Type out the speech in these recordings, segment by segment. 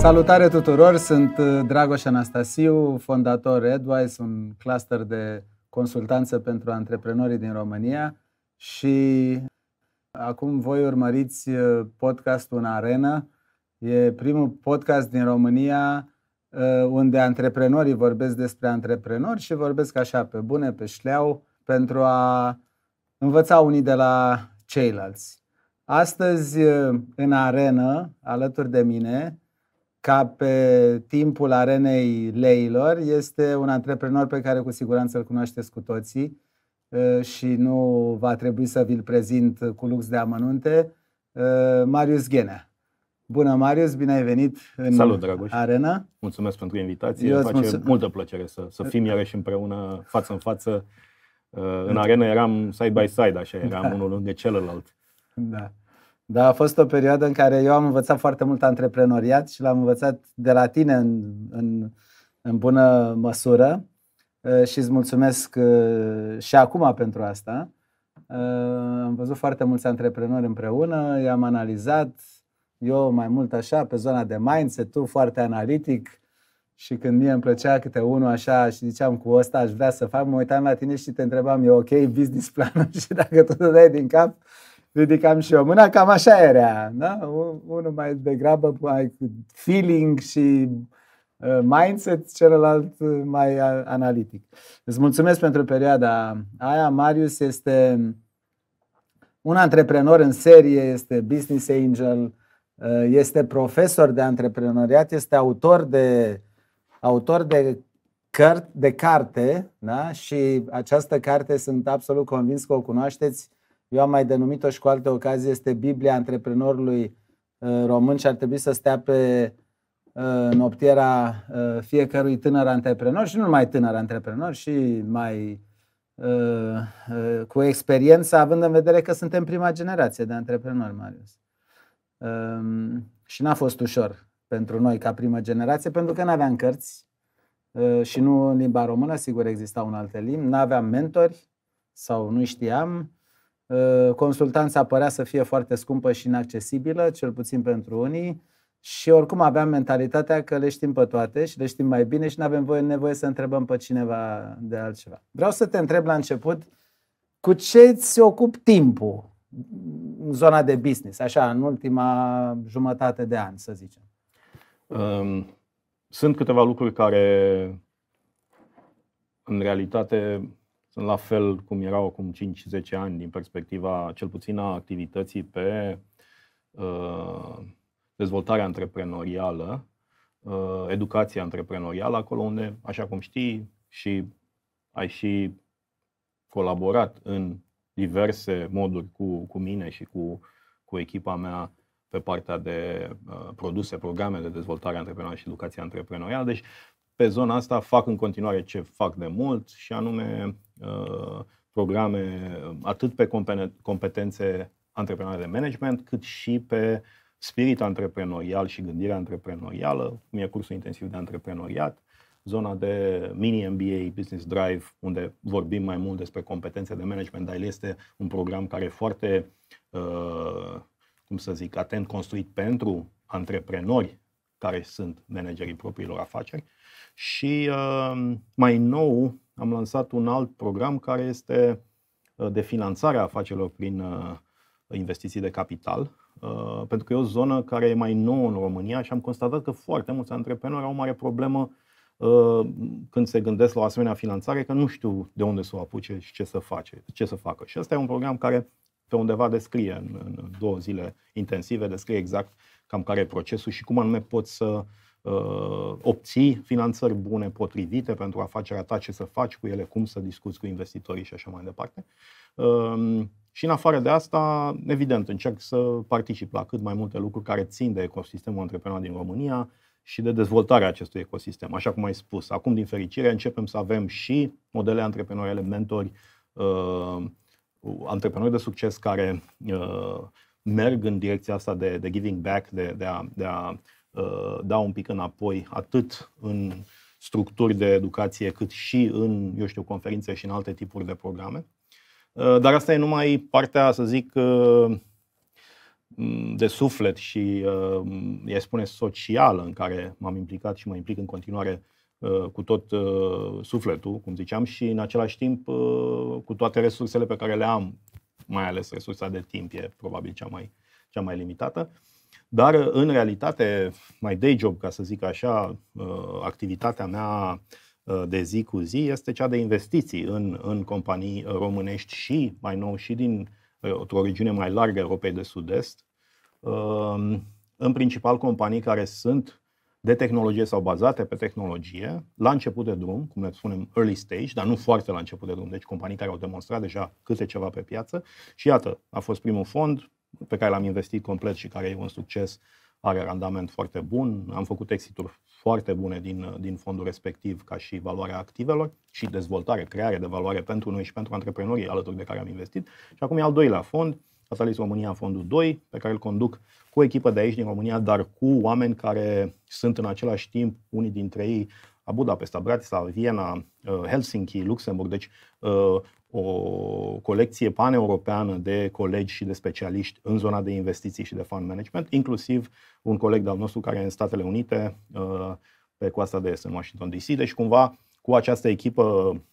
Salutare tuturor! Sunt uh, Dragoș Anastasiu, fondator Edwise, un cluster de consultanță pentru antreprenorii din România și acum voi urmăriți uh, podcastul în arenă. E primul podcast din România uh, unde antreprenorii vorbesc despre antreprenori și vorbesc așa pe bune, pe șleau, pentru a învăța unii de la ceilalți. Astăzi, în arenă, alături de mine, ca pe timpul arenei leilor, este un antreprenor pe care cu siguranță îl cunoașteți cu toții uh, și nu va trebui să vi-l prezint cu lux de amănunte, uh, Marius Ghenea. Bună, Marius, bine ai venit în Salut, Dragoș. arena. Mulțumesc pentru invitație. Eu Îmi face mulțumesc. multă plăcere să, să fim uh. iarăși împreună, față în față. În arenă eram side by side, așa, eram da. unul lângă celălalt. Da. Da, a fost o perioadă în care eu am învățat foarte mult antreprenoriat și l-am învățat de la tine în, în, în bună măsură eh, și îți mulțumesc eh, și acum pentru asta. Eh, am văzut foarte mulți antreprenori împreună, i-am analizat, eu mai mult așa, pe zona de mindset, tu foarte analitic și când mie îmi plăcea câte unul așa și ziceam cu ăsta aș vrea să fac, mă uitam la tine și te întrebam, e ok business planul și dacă tu dai din cap, ridicam și eu mâna, cam așa era. Da? Unul mai degrabă mai feeling și uh, mindset, celălalt uh, mai analitic. Îți mulțumesc pentru perioada aia. Marius este un antreprenor în serie, este business angel, uh, este profesor de antreprenoriat, este autor de, autor de, cărt, de carte da? și această carte sunt absolut convins că o cunoașteți eu am mai denumit-o și cu alte ocazii, este Biblia antreprenorului uh, român și ar trebui să stea pe uh, noptiera uh, fiecărui tânăr antreprenor și nu numai tânăr antreprenor și mai cu experiență, având în vedere că suntem prima generație de antreprenori, Marius. Um, și n-a fost ușor pentru noi ca primă generație, pentru că nu aveam cărți și nu în limba română, sigur exista un alt limb, nu aveam mentori sau nu știam, Uh, consultanța părea să fie foarte scumpă și inaccesibilă, cel puțin pentru unii. Și oricum aveam mentalitatea că le știm pe toate și le știm mai bine și nu avem voie, nevoie să întrebăm pe cineva de altceva. Vreau să te întreb la început, cu ce îți ocupi timpul în zona de business, așa, în ultima jumătate de an, să zicem? Um, sunt câteva lucruri care, în realitate, sunt la fel cum erau acum 5-10 ani din perspectiva cel puțin a activității pe uh, dezvoltarea antreprenorială, uh, educația antreprenorială, acolo unde, așa cum știi, și ai și colaborat în diverse moduri cu, cu mine și cu, cu echipa mea pe partea de uh, produse, programe de dezvoltare antreprenorială și educație antreprenorială. Deci pe zona asta fac în continuare ce fac de mult și anume uh, programe atât pe competențe antreprenoriale de management, cât și pe spirit antreprenorial și gândirea antreprenorială, cum e cursul intensiv de antreprenoriat, zona de mini MBA Business Drive, unde vorbim mai mult despre competențe de management, dar el este un program care e foarte, uh, cum să zic, atent construit pentru antreprenori care sunt managerii propriilor afaceri. Și uh, mai nou am lansat un alt program care este uh, de finanțare a afacerilor prin uh, investiții de capital, pentru că e o zonă care e mai nouă în România și am constatat că foarte mulți antreprenori au o mare problemă când se gândesc la o asemenea finanțare, că nu știu de unde să o apuce și ce să, face, ce să facă. Și ăsta e un program care pe undeva descrie în, în două zile intensive, descrie exact cam care e procesul și cum anume poți să Uh, obții finanțări bune, potrivite pentru afacerea ta, ce să faci cu ele, cum să discuți cu investitorii și așa mai departe. Um, și în afară de asta, evident, încerc să particip la cât mai multe lucruri care țin de ecosistemul antreprenorial din România și de dezvoltarea acestui ecosistem. Așa cum ai spus, acum, din fericire, începem să avem și modele antreprenoriale, mentori, uh, antreprenori de succes care uh, merg în direcția asta de, de giving back, de, de a, de a Uh, dau un pic înapoi, atât în structuri de educație, cât și în, eu știu, conferințe și în alte tipuri de programe. Uh, dar asta e numai partea, să zic, uh, de suflet și, e spune, socială în care m-am implicat și mă implic în continuare cu tot sufletul, cum ziceam, și în același timp cu toate resursele pe care le am, mai ales resursa de timp e probabil cea mai, cea mai limitată. Dar, în realitate, mai day job, ca să zic așa, uh, activitatea mea uh, de zi cu zi este cea de investiții în, în companii românești și, mai nou, și din uh, o origine mai largă Europei de Sud-Est, um, în principal companii care sunt de tehnologie sau bazate pe tehnologie, la început de drum, cum ne spunem early stage, dar nu foarte la început de drum, deci companii care au demonstrat deja câte ceva pe piață. Și iată, a fost primul fond, pe care l-am investit complet și care e un succes, are randament foarte bun. Am făcut exituri foarte bune din, din fondul respectiv ca și valoarea activelor și dezvoltare, creare de valoare pentru noi și pentru antreprenorii alături de care am investit. Și acum e al doilea fond, Catalyst România, fondul 2, pe care îl conduc cu o echipă de aici din România, dar cu oameni care sunt în același timp, unii dintre ei, a Budapesta, Bratislava, Viena, uh, Helsinki, Luxemburg. Deci uh, o colecție paneuropeană de colegi și de specialiști în zona de investiții și de fund management, inclusiv un coleg de-al nostru care e în Statele Unite, uh, pe coasta de est, în Washington DC. Deci, cumva, cu această echipă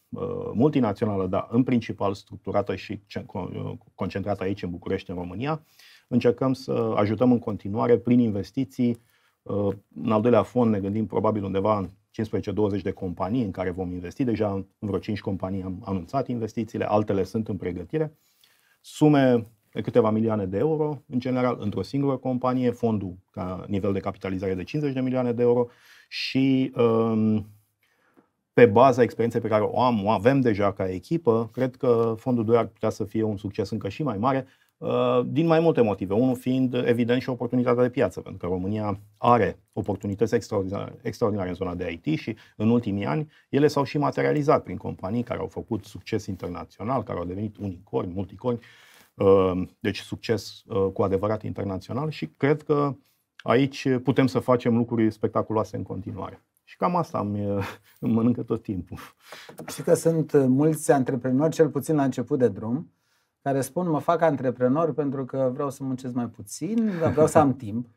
uh, multinațională, dar în principal structurată și uh, concentrată aici, în București, în România, încercăm să ajutăm în continuare prin investiții. În al doilea fond ne gândim probabil undeva în 15-20 de companii în care vom investi. Deja în vreo 5 companii am anunțat investițiile, altele sunt în pregătire. Sume de câteva milioane de euro, în general, într-o singură companie, fondul ca nivel de capitalizare de 50 de milioane de euro și um, pe baza experienței pe care o am, o avem deja ca echipă, cred că fondul 2 ar putea să fie un succes încă și mai mare. Uh, din mai multe motive. Unul fiind, evident, și oportunitatea de piață, pentru că România are oportunități extraordinare, extraordinare în zona de IT și, în ultimii ani, ele s-au și materializat prin companii care au făcut succes internațional, care au devenit unicorni, multicorni, uh, deci succes uh, cu adevărat internațional și cred că aici putem să facem lucruri spectaculoase în continuare. Și cam asta îmi, îmi mănâncă tot timpul. Și că sunt mulți antreprenori, cel puțin la început de drum, care spun mă fac antreprenor pentru că vreau să muncesc mai puțin, dar vreau să am timp,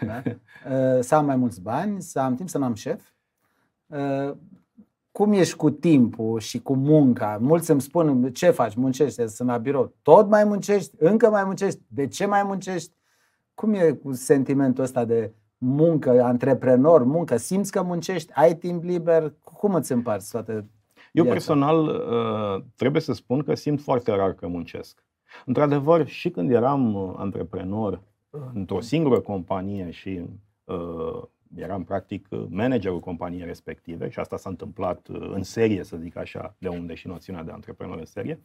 da? Uh, să am mai mulți bani, să am timp, să n am șef. Uh, cum ești cu timpul și cu munca? Mulți îmi spun ce faci, muncești, sunt la birou. Tot mai muncești? Încă mai muncești? De ce mai muncești? Cum e cu sentimentul ăsta de muncă, antreprenor, muncă? Simți că muncești? Ai timp liber? Cum îți împarți toate eu viața. personal uh, trebuie să spun că simt foarte rar că muncesc. Într-adevăr, și când eram uh, antreprenor într-o singură companie și uh, eram practic managerul companiei respective și asta s-a întâmplat în serie, să zic așa, de unde și noțiunea de antreprenor în serie,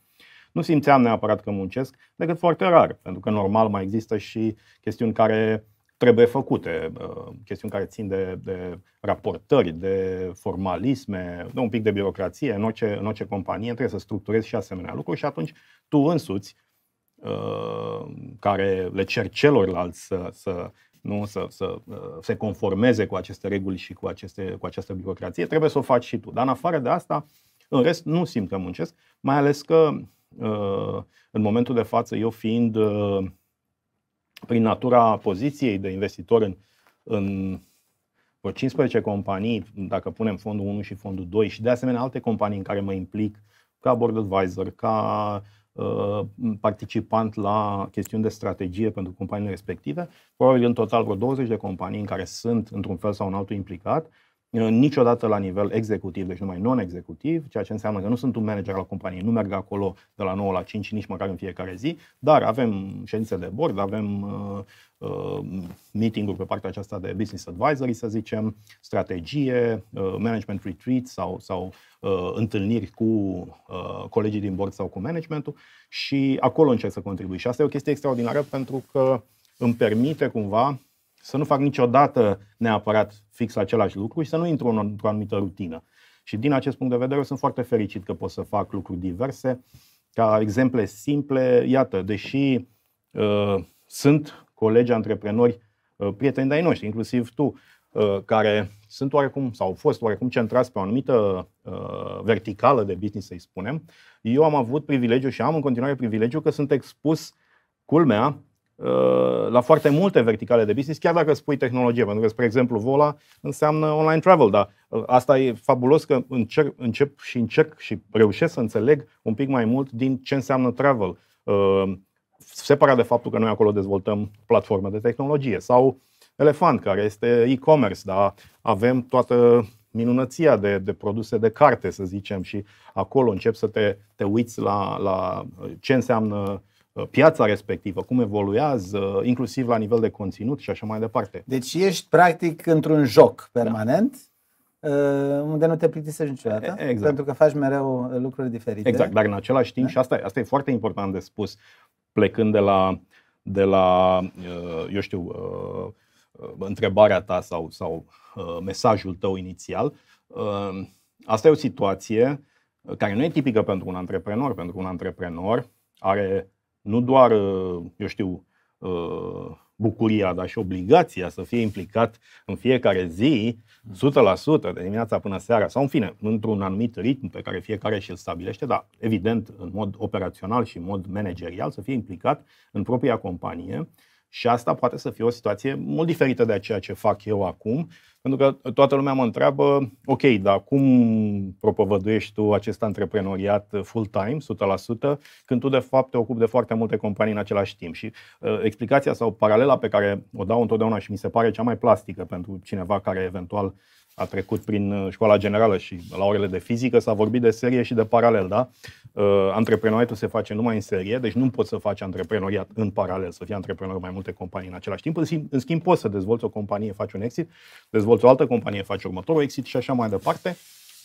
nu simțeam neapărat că muncesc, decât foarte rar, pentru că normal mai există și chestiuni care trebuie făcute, uh, chestiuni care țin de, de raportări, de formalisme, de un pic de birocrație. În orice, în orice companie trebuie să structurezi și asemenea lucruri și atunci tu însuți, uh, care le cer celorlalți să, să, nu, să, să uh, se conformeze cu aceste reguli și cu, aceste, cu această birocrație, trebuie să o faci și tu. Dar în afară de asta, în rest, nu simt că muncesc, mai ales că în momentul de față, eu fiind prin natura poziției de investitor în, în 15 companii, dacă punem fondul 1 și fondul 2 și de asemenea alte companii în care mă implic, ca board advisor, ca uh, participant la chestiuni de strategie pentru companiile respective, probabil în total vreo 20 de companii în care sunt într-un fel sau în altul implicat, uh, niciodată la nivel executiv, deci numai non-executiv, ceea ce înseamnă că nu sunt un manager al companiei, nu merg acolo de la 9 la 5, nici măcar în fiecare zi, dar avem ședințe de bord, avem uh, uh, meeting-uri pe partea aceasta de business advisory, să zicem, strategie, uh, management retreat sau, sau uh, întâlniri cu uh, colegii din bord sau cu managementul și acolo încerc să contribui. Și asta e o chestie extraordinară pentru că îmi permite cumva să nu fac niciodată neapărat fix același lucru și să nu intru într-o anumită rutină. Și din acest punct de vedere, eu sunt foarte fericit că pot să fac lucruri diverse. Ca exemple simple, iată, deși uh, sunt colegi antreprenori, uh, prieteni de-ai noștri, inclusiv tu, uh, care sunt oarecum sau au fost oarecum centrați pe o anumită uh, verticală de business, să-i spunem, eu am avut privilegiu și am în continuare privilegiu că sunt expus, culmea, Uh, la foarte multe verticale de business, chiar dacă spui tehnologie, pentru că, spre exemplu, Vola înseamnă online travel, dar uh, asta e fabulos că încerc, încep și încerc și reușesc să înțeleg un pic mai mult din ce înseamnă travel, uh, separat de faptul că noi acolo dezvoltăm platforme de tehnologie sau Elefant, care este e-commerce, dar avem toată minunăția de, de produse de carte, să zicem, și acolo încep să te, te uiți la, la ce înseamnă piața respectivă, cum evoluează, inclusiv la nivel de conținut și așa mai departe. Deci ești practic într-un joc da. permanent. Da unde nu te plictisești niciodată, exact. pentru că faci mereu uh, lucruri diferite. Exact, dar în același timp, da? și asta, asta e foarte important de spus, plecând de la, de la uh, eu știu, întrebarea ta sau, sau mesajul tău inițial, asta e o situație care nu e tipică pentru un antreprenor. Pentru un antreprenor are nu doar, uh, eu știu, uh, bucuria, dar și obligația să fie implicat în fiecare zi, 100% de dimineața până seara, sau în fine, într-un anumit ritm pe care fiecare și-l stabilește, dar evident în mod operațional și în mod managerial, să fie implicat în propria companie și asta poate să fie o situație mult diferită de ceea ce fac eu acum, pentru că toată lumea mă întreabă, ok, dar cum propovăduiești tu acest antreprenoriat full-time, 100%, când tu de fapt te ocupi de foarte multe companii în același timp? Și uh, explicația sau paralela pe care o dau întotdeauna și mi se pare cea mai plastică pentru cineva care eventual a trecut prin uh, școala generală și la orele de fizică, s-a vorbit de serie și de paralel, da? Uh, Antreprenoriatul se face numai în serie, deci nu poți să faci antreprenoriat în paralel, să fii antreprenor mai multe companii în același timp. În schimb, poți să dezvolți o companie, faci un exit, dezvolți o altă companie, faci următorul exit și așa mai departe.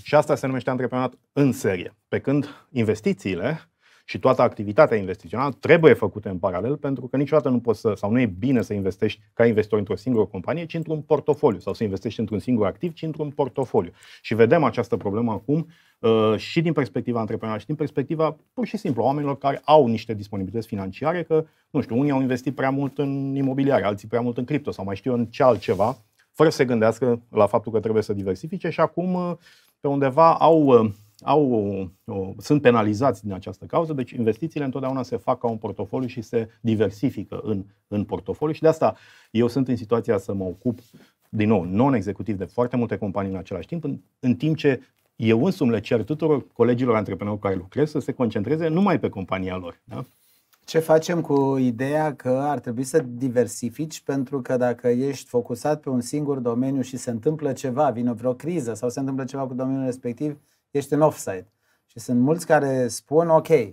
Și asta se numește antreprenoriat în serie. Pe când investițiile și toată activitatea investițională trebuie făcută în paralel pentru că niciodată nu poți să, sau nu e bine să investești ca investitor într-o singură companie, ci într-un portofoliu sau să investești într-un singur activ, ci într-un portofoliu. Și vedem această problemă acum uh, și din perspectiva antreprenorilor și din perspectiva pur și simplu oamenilor care au niște disponibilități financiare, că, nu știu, unii au investit prea mult în imobiliare, alții prea mult în cripto sau mai știu eu în ce altceva, fără să se gândească la faptul că trebuie să diversifice și acum uh, pe undeva au uh, au o, o, sunt penalizați din această cauză, deci investițiile întotdeauna se fac ca un portofoliu și se diversifică în, în portofoliu și de asta eu sunt în situația să mă ocup, din nou, non-executiv de foarte multe companii în același timp, în, în timp ce eu însumi le cer tuturor colegilor antreprenori care lucrez să se concentreze numai pe compania lor. Da? Ce facem cu ideea că ar trebui să diversifici pentru că dacă ești focusat pe un singur domeniu și se întâmplă ceva, vine vreo criză sau se întâmplă ceva cu domeniul respectiv, ești în offside. Și sunt mulți care spun, ok, uh,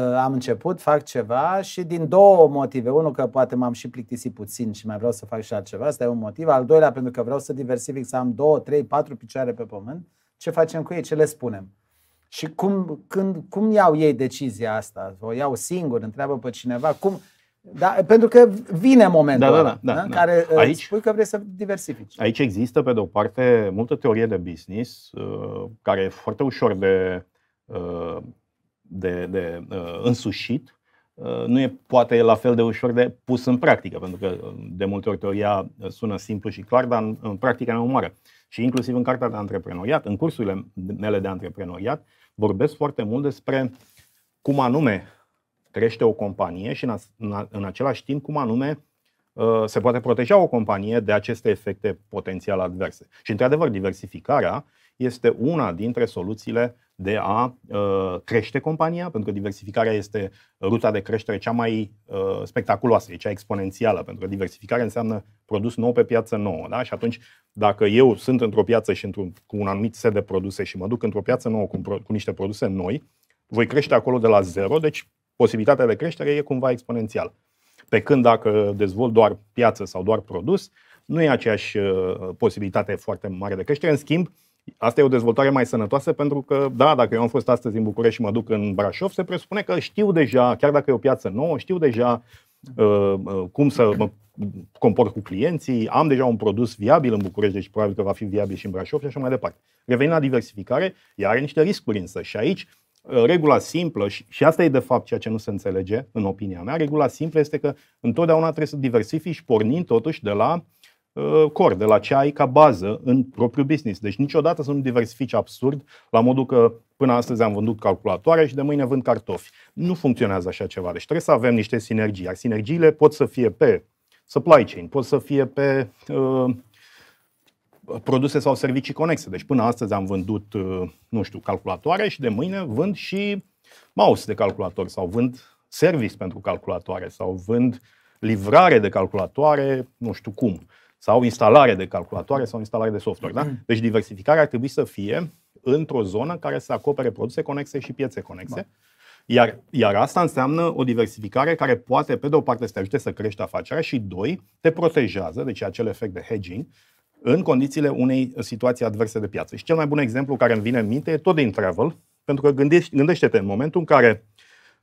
am început, fac ceva și din două motive. Unul că poate m-am și plictisit puțin și mai vreau să fac și altceva, asta e un motiv. Al doilea, pentru că vreau să diversific, să am două, trei, patru picioare pe pământ. Ce facem cu ei? Ce le spunem? Și cum, când, cum iau ei decizia asta? O iau singur, întreabă pe cineva? Cum, da? Pentru că vine momentul da, da, da, da, da, da. care uh, aici, spui că vrei să diversifici. Aici există, pe de o parte, multă teorie de business uh, care e foarte ușor de, uh, de, de însușit. Nu e poate la fel de ușor de pus în practică, pentru că de multe ori teoria sună simplu și clar, dar în, în practică ne umară. Și inclusiv în cartea de antreprenoriat, în cursurile mele de antreprenoriat, vorbesc foarte mult despre cum anume crește o companie și în același timp cum anume uh, se poate proteja o companie de aceste efecte potențial adverse. Și, într-adevăr, diversificarea este una dintre soluțiile de a uh, crește compania, pentru că diversificarea este ruta de creștere cea mai uh, spectaculoasă, e cea exponențială, pentru că diversificarea înseamnă produs nou pe piață nouă. Da? Și atunci, dacă eu sunt într-o piață și într-un, cu un anumit set de produse și mă duc într-o piață nouă cu, cu niște produse noi, voi crește acolo de la zero, deci posibilitatea de creștere e cumva exponențială. Pe când dacă dezvolt doar piață sau doar produs, nu e aceeași uh, posibilitate foarte mare de creștere. În schimb, asta e o dezvoltare mai sănătoasă pentru că, da, dacă eu am fost astăzi în București și mă duc în Brașov, se presupune că știu deja, chiar dacă e o piață nouă, știu deja uh, uh, cum să mă comport cu clienții, am deja un produs viabil în București, deci probabil că va fi viabil și în Brașov și așa mai departe. Revenind la diversificare, ea are niște riscuri însă și aici Uh, regula simplă, și asta e de fapt ceea ce nu se înțelege, în opinia mea, regula simplă este că întotdeauna trebuie să diversifici pornind totuși de la uh, core, de la ce ai ca bază în propriul business. Deci niciodată să nu diversifici absurd la modul că până astăzi am vândut calculatoare și de mâine vând cartofi. Nu funcționează așa ceva. Deci trebuie să avem niște sinergii, iar sinergiile pot să fie pe supply chain, pot să fie pe uh, produse sau servicii conexe. Deci până astăzi am vândut, uh, nu știu, calculatoare și de mâine vând și mouse de calculator sau vând service pentru calculatoare sau vând livrare de calculatoare, nu știu cum, sau instalare de calculatoare sau instalare de software. Da? Mm-hmm. Deci diversificarea ar trebui să fie într-o zonă care să acopere produse conexe și piețe conexe. Da. Iar, iar asta înseamnă o diversificare care poate, pe de o parte, să te ajute să crești afacerea și, doi, te protejează, deci acel efect de hedging, în condițiile unei situații adverse de piață. Și cel mai bun exemplu care îmi vine în minte e tot din travel, pentru că gândești, gândește-te, în momentul în care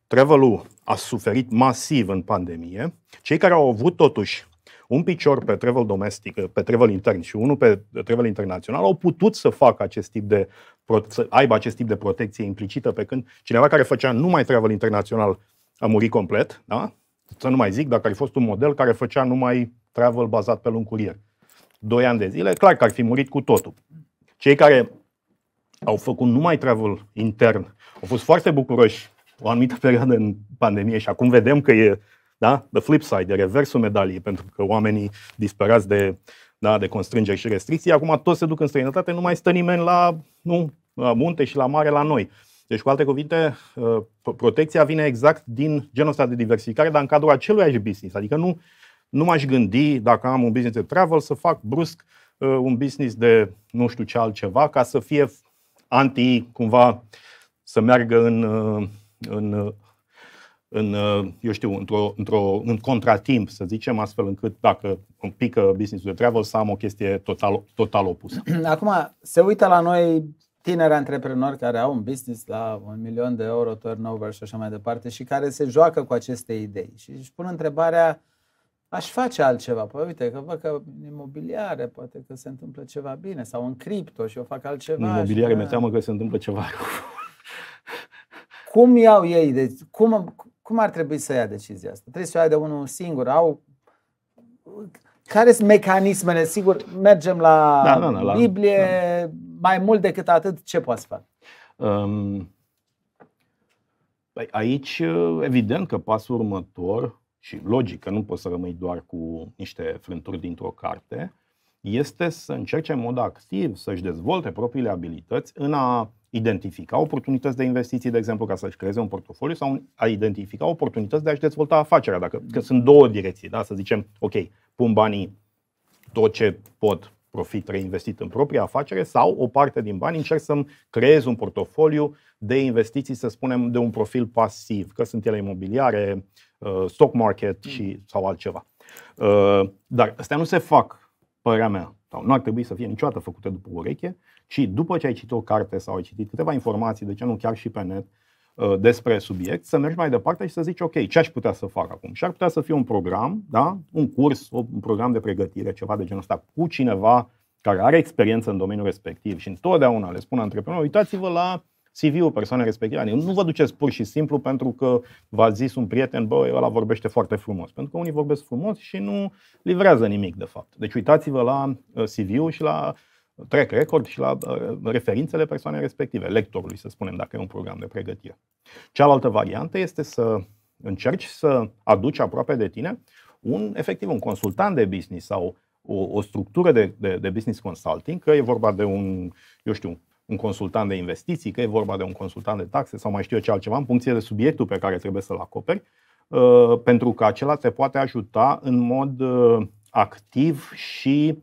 travel a suferit masiv în pandemie, cei care au avut totuși un picior pe travel domestic, pe travel intern și unul pe travel internațional, au putut să facă acest tip de să aibă acest tip de protecție implicită, pe când cineva care făcea numai travel internațional a murit complet, da? Să nu mai zic dacă ar fi fost un model care făcea numai travel bazat pe lung curier. 2 ani de zile, clar că ar fi murit cu totul. Cei care au făcut numai travel intern au fost foarte bucuroși o anumită perioadă în pandemie și acum vedem că e da, the flip side, de reversul medaliei, pentru că oamenii disperați de, da, de constrângeri și restricții, acum toți se duc în străinătate, nu mai stă nimeni la, nu, la munte și la mare la noi. Deci, cu alte cuvinte, uh, protecția vine exact din genul ăsta de diversificare, dar în cadrul aceluiași business. Adică nu, nu m-aș gândi, dacă am un business de travel, să fac brusc uh, un business de nu știu ce altceva, ca să fie anti, cumva, să meargă în, uh, în, uh, în eu știu, într-o, într-o, în contratimp, să zicem, astfel încât dacă îmi pică businessul de travel, să am o chestie total, total opusă. Acum, se uită la noi tineri antreprenori care au un business la un milion de euro turnover și așa mai departe și care se joacă cu aceste idei și își pun întrebarea aș face altceva. Păi uite că văd că în imobiliare poate că se întâmplă ceva bine sau în cripto și eu fac altceva. În imobiliare mi-e teamă că se întâmplă ceva Cum iau ei? De, cum, cum ar trebui să ia decizia asta? Trebuie să o ia de unul singur. Au care sunt mecanismele? Sigur, mergem la da, da, da, la, Biblie, da. mai mult decât atât, ce poți face? Um, aici, evident că pasul următor și logic că nu poți să rămâi doar cu niște frânturi dintr-o carte, este să încerce în mod activ să-și dezvolte propriile abilități în a identifica oportunități de investiții, de exemplu, ca să-și creeze un portofoliu sau a identifica oportunități de a-și dezvolta afacerea. Dacă, că sunt două direcții, da? să zicem, ok, pun banii tot ce pot profit reinvestit în propria afacere sau o parte din bani încerc să-mi creez un portofoliu de investiții, să spunem, de un profil pasiv, că sunt ele imobiliare, uh, stock market și, sau altceva. Uh, dar astea nu se fac, părerea mea, sau nu ar trebui să fie niciodată făcute după ureche, ci după ce ai citit o carte sau ai citit câteva informații, de ce nu chiar și pe net, Uh, despre subiect, să mergi mai departe și să zici, ok, ce aș putea să fac acum? Și ar putea să fie un program, da? un curs, un program de pregătire, ceva de genul ăsta, cu cineva care are experiență în domeniul respectiv și întotdeauna le spun antreprenorilor, uitați-vă la CV-ul persoanei respective. Adică nu vă duceți pur și simplu pentru că v-a zis un prieten, bă, ăla vorbește foarte frumos. Pentru că unii vorbesc frumos și nu livrează nimic, de fapt. Deci uitați-vă la uh, CV-ul și la track record și la uh, referințele persoanei respective, lectorului, să spunem, dacă e un program de pregătire. Cealaltă variantă este să încerci să aduci aproape de tine un, efectiv, un consultant de business sau o, o structură de, de, de business consulting, că e vorba de un, eu știu, un consultant de investiții, că e vorba de un consultant de taxe sau mai știu eu ce altceva, în funcție de subiectul pe care trebuie să-l acoperi, uh, pentru că acela te poate ajuta în mod uh, activ și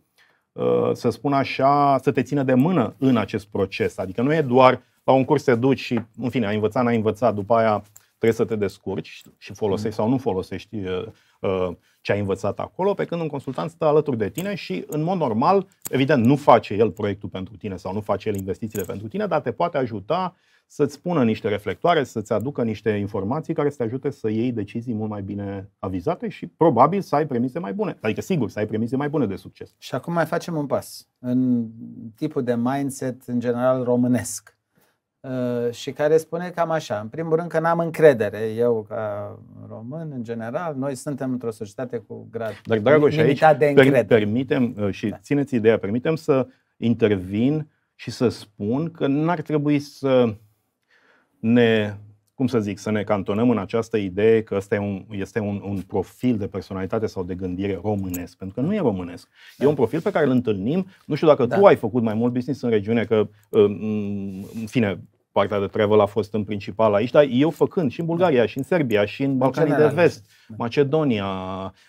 Uh, să spun așa, să te țină de mână în acest proces. Adică nu e doar la un curs te duci și, în fine, ai învățat, n-ai învățat, după aia trebuie să te descurci și folosești mm. sau nu folosești uh, uh, ce ai învățat acolo, pe când un consultant stă alături de tine și, în mod normal, evident, nu face el proiectul pentru tine sau nu face el investițiile pentru tine, dar te poate ajuta să-ți pună niște reflectoare, să-ți aducă niște informații care să te ajute să iei decizii mult mai bine avizate și probabil să ai premise mai bune. Adică, sigur, să ai premise mai bune de succes. Și acum mai facem un pas în tipul de mindset, în general, românesc uh, și care spune cam așa. În primul rând că n-am încredere eu ca român în general. Noi suntem într-o societate cu grad Dar, Dragoș, aici de încredere. permitem uh, și da. țineți ideea, permitem să intervin și să spun că n-ar trebui să ne, cum să zic, să ne cantonăm în această idee că ăsta e un, este un, un profil de personalitate sau de gândire românesc, pentru că nu e românesc. Da. E un profil pe care îl întâlnim, nu știu dacă da. tu ai făcut mai mult business în regiune, că, um, în fine, partea de travel a fost în principal aici, dar eu făcând și în da. Bulgaria, și în Serbia, și în Balcanii de Vest, da. Macedonia,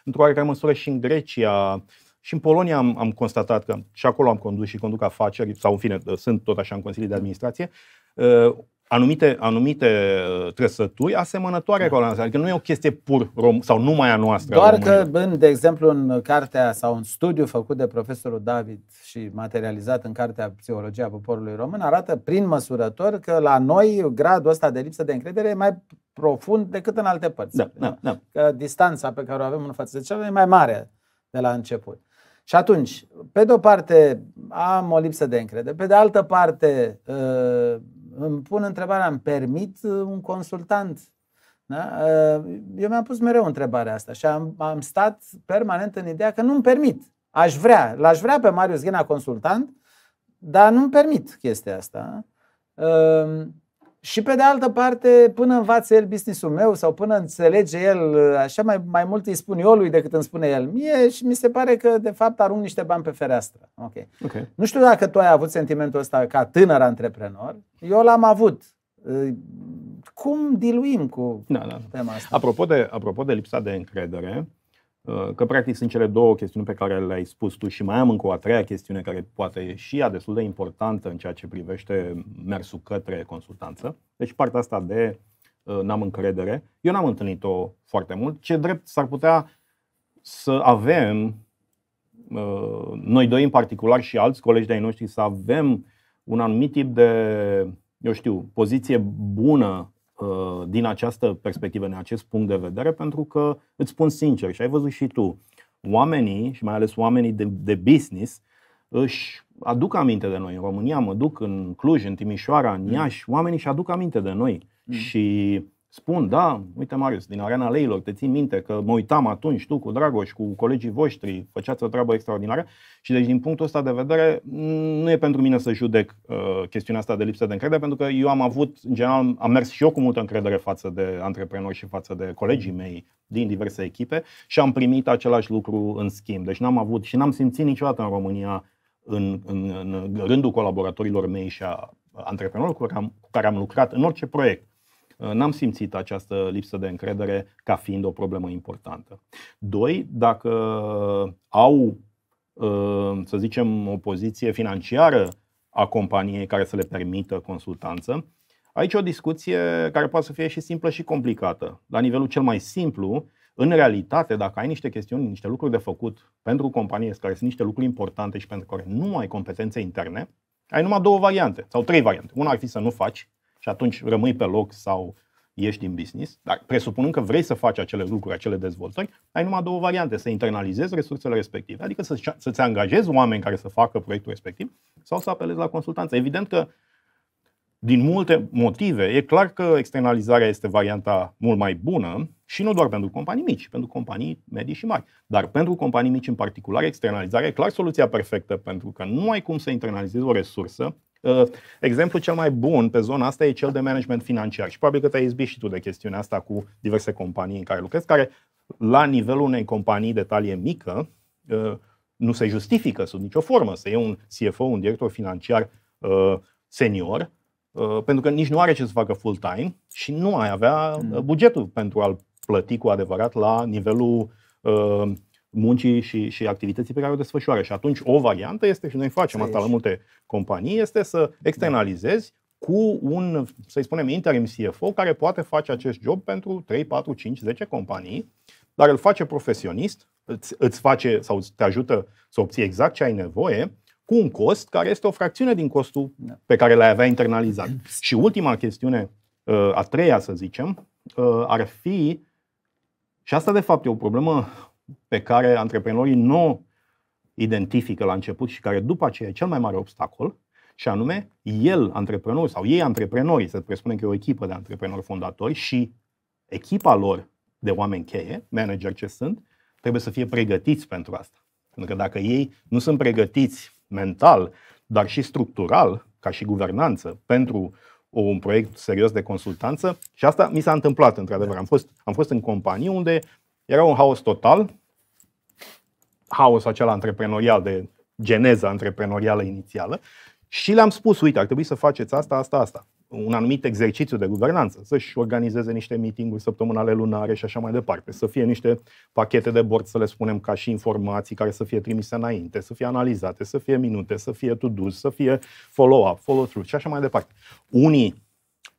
într-o oarecare măsură și în Grecia, și în Polonia am, am constatat că și acolo am condus și conduc afaceri, sau în fine, sunt tot așa în Consiliul de Administrație, uh, anumite, anumite uh, trăsături asemănătoare da. cu al Adică nu e o chestie pur rom- sau numai a noastră. Doar că, în, de exemplu, în cartea sau în studiu făcut de profesorul David și materializat în cartea Psihologia poporului român, arată prin măsurător că la noi gradul ăsta de lipsă de încredere e mai profund decât în alte părți. Da, da, da. Că distanța pe care o avem în față de cealaltă e mai mare de la început. Și atunci, pe de o parte am o lipsă de încredere, pe de altă parte uh, îmi pun întrebarea, îmi permit uh, un consultant? Da? Uh, eu mi-am pus mereu întrebarea asta și am, am stat permanent în ideea că nu-mi permit. Aș vrea, l-aș vrea pe Marius Ghena consultant, dar nu-mi permit chestia asta. Uh, și pe de altă parte, până învață el businessul meu sau până înțelege el, așa mai, mai mult îi spun eu lui decât îmi spune el mie și mi se pare că de fapt arunc niște bani pe fereastră. Okay. Okay. Nu știu dacă tu ai avut sentimentul ăsta ca tânăr antreprenor, eu l-am avut. Cum diluim cu da, da, da. tema asta? Apropo de, apropo de lipsa de încredere, Uh, că, practic, sunt cele două chestiuni pe care le-ai spus tu și mai am încă o a treia chestiune care poate e și ea destul de importantă în ceea ce privește mersul către consultanță. Deci, partea asta de uh, n-am încredere. Eu n-am întâlnit-o foarte mult. Ce drept s-ar putea să avem, uh, noi doi în particular și alți colegi de-ai noștri, să avem un anumit tip de, eu știu, poziție bună Uh, din această perspectivă, din acest punct de vedere, pentru că îți spun sincer și ai văzut și tu, oamenii și mai ales oamenii de, de business își aduc aminte de noi. În România mă duc, în Cluj, în Timișoara, în mm. Iași, oamenii își aduc aminte de noi. Mm. Și spun, da, uite Marius, din Arena Leilor, te țin minte că mă uitam atunci tu cu Dragoș, cu colegii voștri, făceați o treabă extraordinară și deci din punctul ăsta de vedere nu e pentru mine să judec uh, chestiunea asta de lipsă de încredere pentru că eu am avut, în general, am mers și eu cu multă încredere față de antreprenori și față de colegii mei din diverse echipe și am primit același lucru în schimb. Deci n-am avut și n-am simțit niciodată în România în, în, în rândul colaboratorilor mei și a antreprenorilor cu care am, cu care am lucrat în orice proiect Uh, n-am simțit această lipsă de încredere ca fiind o problemă importantă. Doi, dacă au, uh, să zicem, o poziție financiară a companiei care să le permită consultanță, aici o discuție care poate să fie și simplă și complicată. La nivelul cel mai simplu, în realitate, dacă ai niște chestiuni, niște lucruri de făcut pentru companie, care sunt niște lucruri importante și pentru care nu ai competențe interne, ai numai două variante sau trei variante. Una ar fi să nu faci, și atunci rămâi pe loc sau ieși din business, dar presupunând că vrei să faci acele lucruri, acele dezvoltări, ai numai două variante, să internalizezi resursele respective, adică să-ți angajezi oameni care să facă proiectul respectiv sau să apelezi la consultanță. Evident că din multe motive, e clar că externalizarea este varianta mult mai bună și nu doar pentru companii mici, pentru companii medii și mari. Dar pentru companii mici în particular, externalizarea e clar soluția perfectă pentru că nu ai cum să internalizezi o resursă Uh, Exemplul cel mai bun pe zona asta e cel de management financiar și probabil că te-ai izbit și tu de chestiunea asta cu diverse companii în care lucrezi, care la nivelul unei companii de talie mică uh, nu se justifică sub nicio formă să iei un CFO, un director financiar uh, senior, pentru că nici nu are ce să facă full-time și nu ai avea mm. bugetul pentru a-l plăti cu adevărat la nivelul muncii și, și activității pe care o desfășoară. Și atunci o variantă este, și noi facem asta la deci- multe companii, este să externalizezi cu un, să-i spunem, interim CFO care poate face acest job pentru 3, 4, 5, 10 companii, dar îl face profesionist, îți, îți face sau te ajută să obții exact ce ai nevoie, cu un cost care este o fracțiune din costul da. pe care l-ai avea internalizat. Și ultima chestiune, uh, a treia să zicem, uh, ar fi, și asta de fapt e o problemă pe care antreprenorii nu identifică la început și care după aceea e cel mai mare obstacol, și anume el, antreprenor sau ei antreprenorii, să presupunem că e o echipă de antreprenori fondatori și echipa lor de oameni cheie, manager ce sunt, trebuie să fie pregătiți pentru asta. Pentru că dacă ei nu sunt pregătiți mental, dar și structural, ca și guvernanță, pentru un proiect serios de consultanță și asta mi s-a întâmplat, într-adevăr. Am fost, am fost în companii unde era un haos total, haos acela antreprenorial, de geneza antreprenorială inițială și le-am spus, uite, ar trebui să faceți asta, asta, asta. Un anumit exercițiu de guvernanță, să-și organizeze niște meeting-uri săptămânale lunare și așa mai departe, să fie niște pachete de bord, să le spunem, ca și informații care să fie trimise înainte, să fie analizate, să fie minute, să fie to să fie follow-up, follow-through și așa mai departe. Unii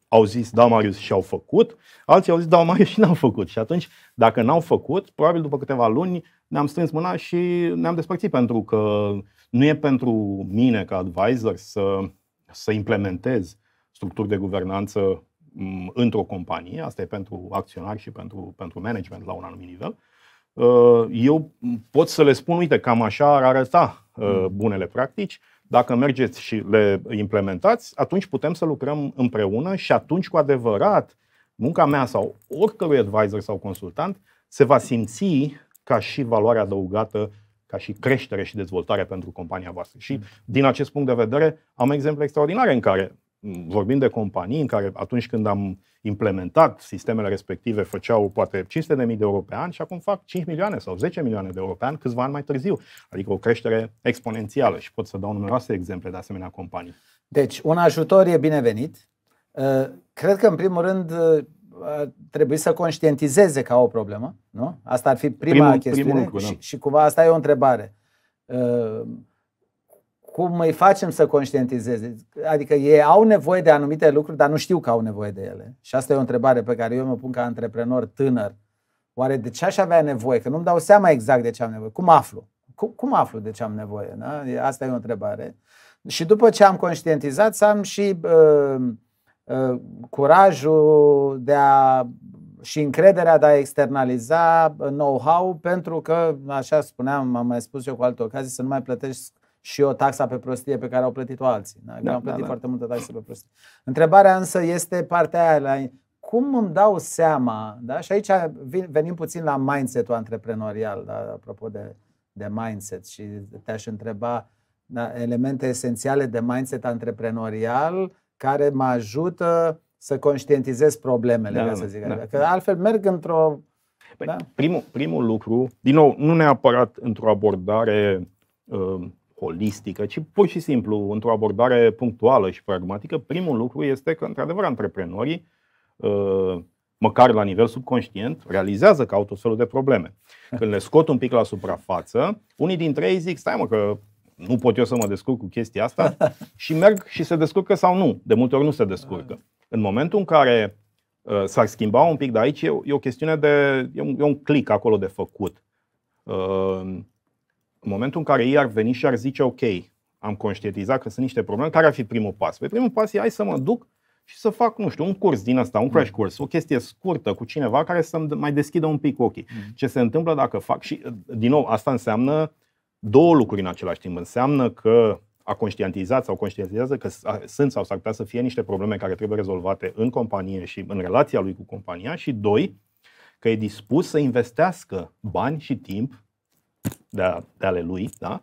au zis, da, Marius, și au făcut, alții au zis, da, Marius, și n-au făcut. Și atunci, dacă n-au făcut, probabil după câteva luni ne-am strâns mâna și ne-am despărțit, pentru că nu e pentru mine ca advisor să, să implementez structuri de guvernanță mm, într-o companie, asta e pentru acționari și pentru, pentru management la un anumit nivel, uh, eu pot să le spun, uite, cam așa ar arăta uh, mm. bunele practici, dacă mergeți și le implementați, atunci putem să lucrăm împreună și atunci, cu adevărat, munca mea sau oricărui advisor sau consultant se va simți ca și valoare adăugată, ca și creștere și dezvoltare pentru compania voastră. Și mm. din acest punct de vedere am exemple extraordinare în care mm, vorbim de companii în care atunci când am implementat, sistemele respective făceau poate 500.000 de euro pe an și acum fac 5 milioane sau 10 milioane de euro pe an câțiva ani mai târziu. Adică o creștere exponențială și pot să dau numeroase exemple de asemenea companii. Deci, un ajutor e binevenit. Uh, cred că, în primul rând, uh, trebuie să conștientizeze ca o problemă. Nu? Asta ar fi prima primul, chestiune primul lucru, și, da. și cumva asta e o întrebare uh, cum îi facem să conștientizeze? Adică ei au nevoie de anumite lucruri, dar nu știu că au nevoie de ele. Și asta e o întrebare pe care eu mă pun ca antreprenor tânăr. Oare de ce aș avea nevoie? Că nu-mi dau seama exact de ce am nevoie. Cum aflu? Cum, cum aflu de ce am nevoie? Da? Asta e o întrebare. Și după ce am conștientizat, să am și uh, uh, curajul de a și încrederea de a externaliza know-how pentru că, așa spuneam, am mai spus eu cu altă ocazie, să nu mai plătești și o taxa pe prostie pe care au plătit-o alții. Da? da, am plătit da, da. foarte multă taxă pe prostie. Întrebarea însă este partea aia, la cum îmi dau seama, da? și aici venim puțin la mindset-ul antreprenorial, da? apropo de, de mindset și te-aș întreba da, elemente esențiale de mindset antreprenorial care mă ajută să conștientizez problemele, da, da să zic. Da. Că altfel merg într-o... Păi, da? primul, primul lucru, din nou, nu neapărat într-o abordare uh, holistică, ci pur și simplu într-o abordare punctuală și pragmatică, primul lucru este că, într-adevăr, antreprenorii, uh, măcar la nivel subconștient, realizează că au tot felul de probleme. Când le scot un pic la suprafață, unii dintre ei zic, stai mă că nu pot eu să mă descurc cu chestia asta și merg și se descurcă sau nu. De multe ori nu se descurcă. Ah. În momentul în care uh, s-ar schimba un pic, de aici e, e o chestiune de. E un, e un click acolo de făcut. Uh, în momentul în care ei ar veni și ar zice, ok, am conștientizat că sunt niște probleme, care ar fi primul pas? Pe păi primul pas e, hai să mă duc și să fac, nu știu, un curs din asta, un mm. crash course, o chestie scurtă cu cineva care să-mi mai deschidă un pic ochii. Mm. Ce se întâmplă dacă fac și, din nou, asta înseamnă două lucruri în același timp. Înseamnă că a conștientizat sau conștientizează că sunt sau s-ar putea să fie niște probleme care trebuie rezolvate în companie și în relația lui cu compania și doi, că e dispus să investească bani și timp de, de ale lui, da?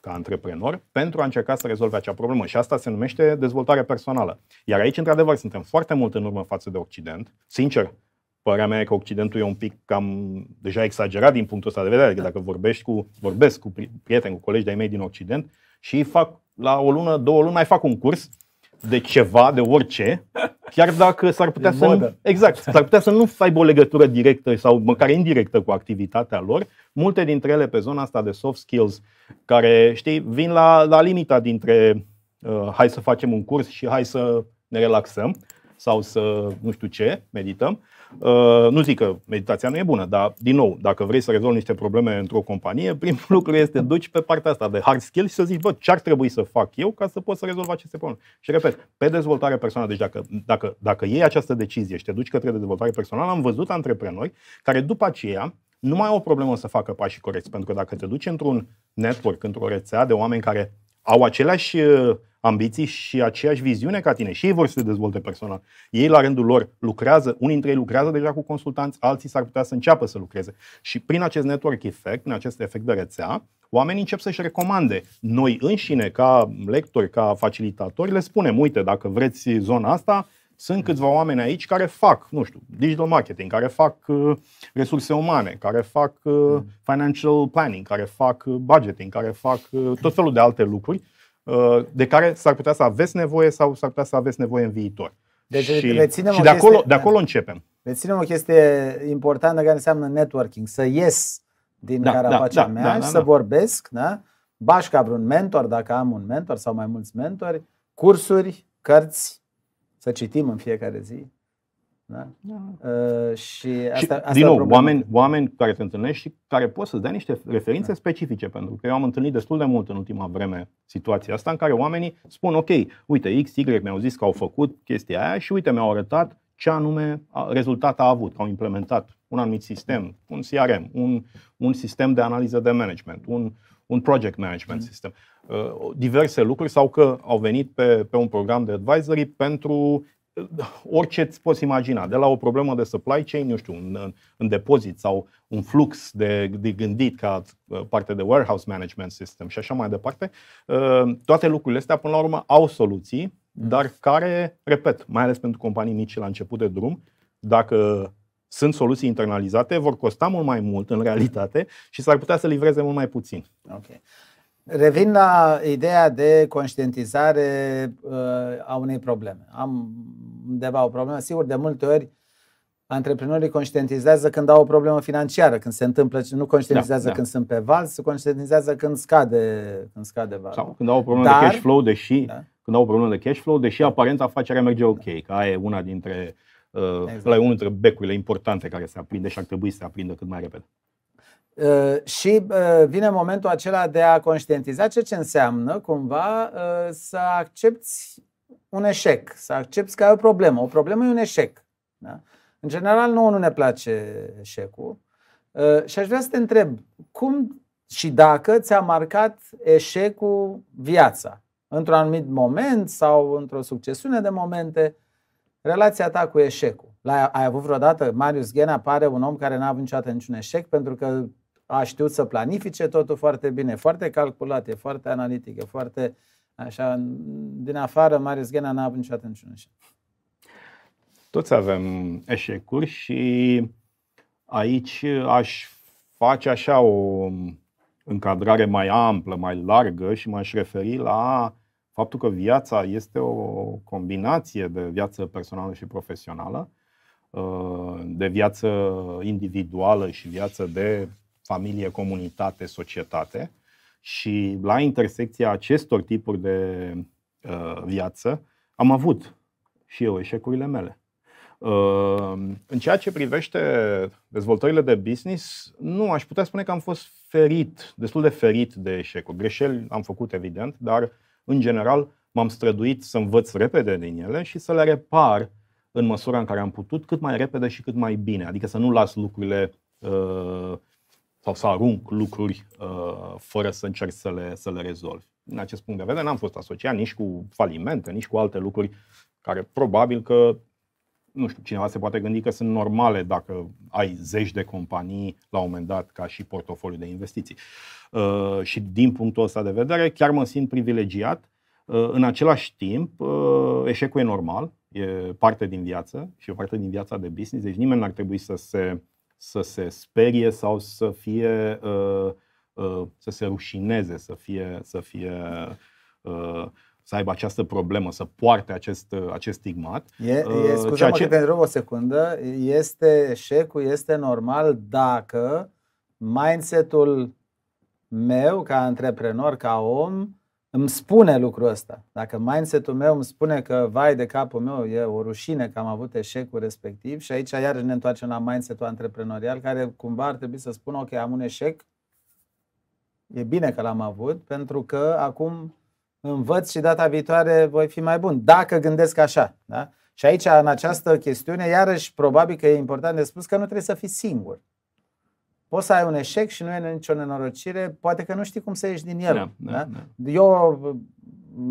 ca antreprenor, pentru a încerca să rezolve acea problemă. Și asta se numește dezvoltare personală. Iar aici, într-adevăr, suntem foarte mult în urmă față de Occident. Sincer, părerea mea e că Occidentul e un pic cam deja exagerat din punctul ăsta de vedere. Adică da. dacă vorbești cu, vorbesc cu prieteni, cu colegi de-ai mei din Occident și fac la o lună, două luni, mai fac un curs de ceva, de orice, chiar dacă s-ar putea, să nu, exact, s-ar putea să nu aibă o legătură directă sau măcar indirectă cu activitatea lor, multe dintre ele pe zona asta de soft skills, care, știi, vin la, la limita dintre uh, hai să facem un curs și hai să ne relaxăm sau să nu știu ce, medităm, Uh, nu zic că meditația nu e bună, dar, din nou, dacă vrei să rezolvi niște probleme într-o companie, primul lucru este duci pe partea asta de hard skill și să zici, bă, ce ar trebui să fac eu ca să pot să rezolv aceste probleme. Și repet, pe dezvoltare personală, deci dacă, dacă, dacă iei această decizie și te duci către dezvoltare personală, am văzut antreprenori care după aceea nu mai au o problemă să facă pașii corecți, pentru că dacă te duci într-un network, într-o rețea de oameni care au aceleași uh, ambiții și aceeași viziune ca tine și ei vor să se dezvolte personal. Ei, la rândul lor, lucrează, unii dintre ei lucrează deja cu consultanți, alții s-ar putea să înceapă să lucreze. Și prin acest network effect, prin acest efect de rețea, oamenii încep să-și recomande. Noi înșine, ca lectori, ca facilitatori, le spunem, uite, dacă vreți zona asta, sunt câțiva oameni aici care fac, nu știu, digital marketing, care fac uh, resurse umane, care fac uh, mm. financial planning, care fac uh, budgeting, care fac uh, tot felul de alte lucruri uh, de care s-ar putea să aveți nevoie sau s-ar putea să aveți nevoie în viitor. Deci și, reținem și de, acolo, de acolo începem. Reținem o chestie importantă care înseamnă networking, să ies din da, carapacea da, da, mea da, da, și să da. vorbesc, da? Bașca vreun mentor, dacă am un mentor sau mai mulți mentori, cursuri, cărți, să citim în fiecare zi. Da? da. Uh, și asta, și, asta din nou, oameni, oameni care te întâlnești și care pot să-ți dea niște referințe da. specifice, pentru că eu am întâlnit destul de mult în ultima vreme situația asta în care oamenii spun, ok, uite, X, Y mi-au zis că au făcut chestia aia și uite, mi-au arătat ce anume rezultat a avut, că au implementat un anumit sistem, un CRM, un, un sistem de analiză de management, un, un project management mhm. system. Uh, diverse lucruri sau că au venit pe, pe un program de advisory pentru uh, orice îți poți imagina, de la o problemă de supply chain, nu știu, un, un depozit sau un flux de, de gândit ca uh, parte de warehouse management system și așa mai departe, toate lucrurile astea, până la urmă, au soluții, mhm. dar care, repet, mai ales pentru companii mici la început de drum, dacă sunt soluții internalizate, vor costa mult mai mult în realitate și s-ar putea să livreze mult mai puțin. Okay. Revin la ideea de conștientizare uh, a unei probleme. Am undeva o problemă. Sigur, de multe ori antreprenorii conștientizează când au o problemă financiară, când se întâmplă, nu conștientizează da, da. când sunt pe val, se conștientizează când scade, când scade val. Sau când au o problemă Dar, de cash flow, deși da. când au o problemă de cash flow, deși aparent afacerea merge ok, da. că aia e una dintre Exact. la unul dintre becurile importante care se aprinde și ar trebui să se aprindă cât mai repede. Uh, și uh, vine momentul acela de a conștientiza ce, ce înseamnă cumva uh, să accepti un eșec, să accepti că ai o problemă. O problemă e un eșec. Da? În general, nouă nu ne place eșecul. Și aș vrea să te întreb, cum și dacă ți-a marcat eșecul viața? Într-un anumit moment sau într-o succesiune de momente? Relația ta cu eșecul. L-ai, ai avut vreodată? Marius Ghena pare un om care n-a avut niciodată niciun eșec pentru că a știut să planifice totul foarte bine, foarte calculat, e foarte analitic, e foarte așa. Din afară, Marius Ghena n-a avut niciodată niciun eșec. Toți avem eșecuri și aici aș face așa o încadrare mai amplă, mai largă și m-aș referi la faptul că viața este o combinație de viață personală și profesională, uh, de viață individuală și viață de familie, comunitate, societate. Și la intersecția acestor tipuri de uh, viață am avut și eu eșecurile mele. Uh, în ceea ce privește dezvoltările de business, nu aș putea spune că am fost ferit, destul de ferit de eșecuri. Greșeli am făcut, evident, dar uh, în general, m-am străduit să învăț repede din ele și să le repar în măsura în care am putut, cât mai repede și cât mai bine. Adică să nu las lucrurile uh, sau să arunc lucruri uh, fără să încerc să le, să le rezolv. Din acest punct de vedere, n-am fost asociat nici cu falimente, nici cu alte lucruri care probabil că nu știu, cineva se poate gândi că sunt normale dacă ai zeci de companii la un moment dat ca și portofoliu de investiții. Uh, și din punctul ăsta de vedere, chiar mă simt privilegiat. Uh, în același timp, uh, eșecul e normal, e parte din viață și e parte din viața de business, deci nimeni n-ar trebui să se, să se sperie sau să fie să se rușineze, să fie, să fie să aibă această problemă, să poarte acest, acest stigmat. E, e, uh, scuze ce... pentru o secundă, este eșecul este normal dacă mindset-ul meu ca antreprenor, ca om, îmi spune lucrul ăsta. Dacă mindset-ul meu îmi spune că, vai de capul meu, e o rușine că am avut eșecul respectiv și aici iarăși ne întoarcem la mindset-ul antreprenorial, care cumva ar trebui să spună, ok, am un eșec, e bine că l-am avut, pentru că acum învăț și data viitoare voi fi mai bun, dacă gândesc așa. Da? Și aici, în această chestiune, iarăși, probabil că e important de spus că nu trebuie să fii singur. Poți să ai un eșec și nu e nicio nenorocire, poate că nu știi cum să ieși din el. Da, da, da? Da. Eu,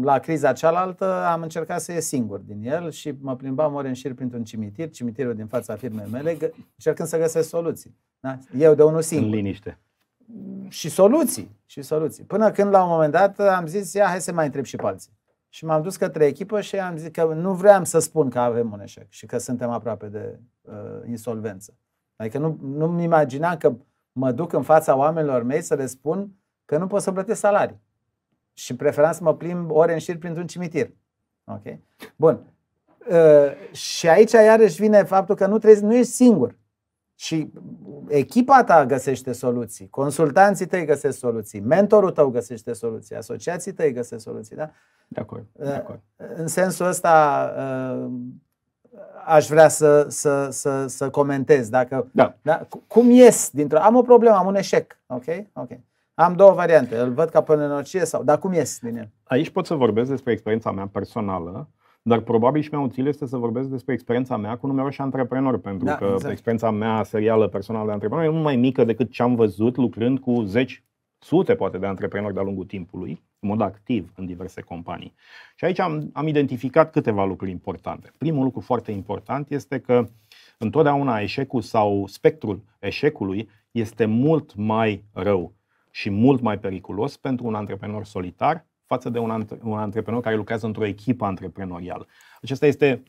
la criza cealaltă, am încercat să ies singur din el și mă plimbam ori în șir printr-un cimitir, cimitirul din fața firmei mele, încercând să găsesc soluții. Da? Eu de unul singur. În liniște și soluții. Și soluții. Până când la un moment dat am zis, ia hai să mai întreb și pe alții. Și m-am dus către echipă și am zis că nu vreau să spun că avem un eșec și că suntem aproape de uh, insolvență. Adică nu, nu-mi imaginam că mă duc în fața oamenilor mei să le spun că nu pot să plătesc salarii. Și preferam să mă plimb ore în șir printr-un cimitir. Ok? Bun. Uh, și aici iarăși vine faptul că nu, trebuie, nu ești singur. Și echipa ta găsește soluții, consultanții tăi găsesc soluții, mentorul tău găsește soluții, asociații tăi găsesc soluții. Da? De acord. Eh, de acord. În sensul ăsta eh, aș vrea să, să, să, să comentez. Dacă, da. Da, cum ies dintr-o... Am o problemă, am un eșec. Ok? Ok. Am două variante. Îl văd ca până sau... Dar cum ies din el? Aici pot să vorbesc despre experiența mea personală dar probabil și mai util este să vorbesc despre experiența mea cu numeroși antreprenori, pentru da, că exact. experiența mea serială personală de antreprenor e mult mai mică decât ce am văzut lucrând cu zeci, sute poate de antreprenori de-a lungul timpului, în mod activ în diverse companii. Și aici am, am identificat câteva lucruri importante. Primul lucru foarte important este că întotdeauna eșecul sau spectrul eșecului este mult mai rău și mult mai periculos pentru un antreprenor solitar față de un, antre- un antreprenor care lucrează într-o echipă antreprenorială. Acesta este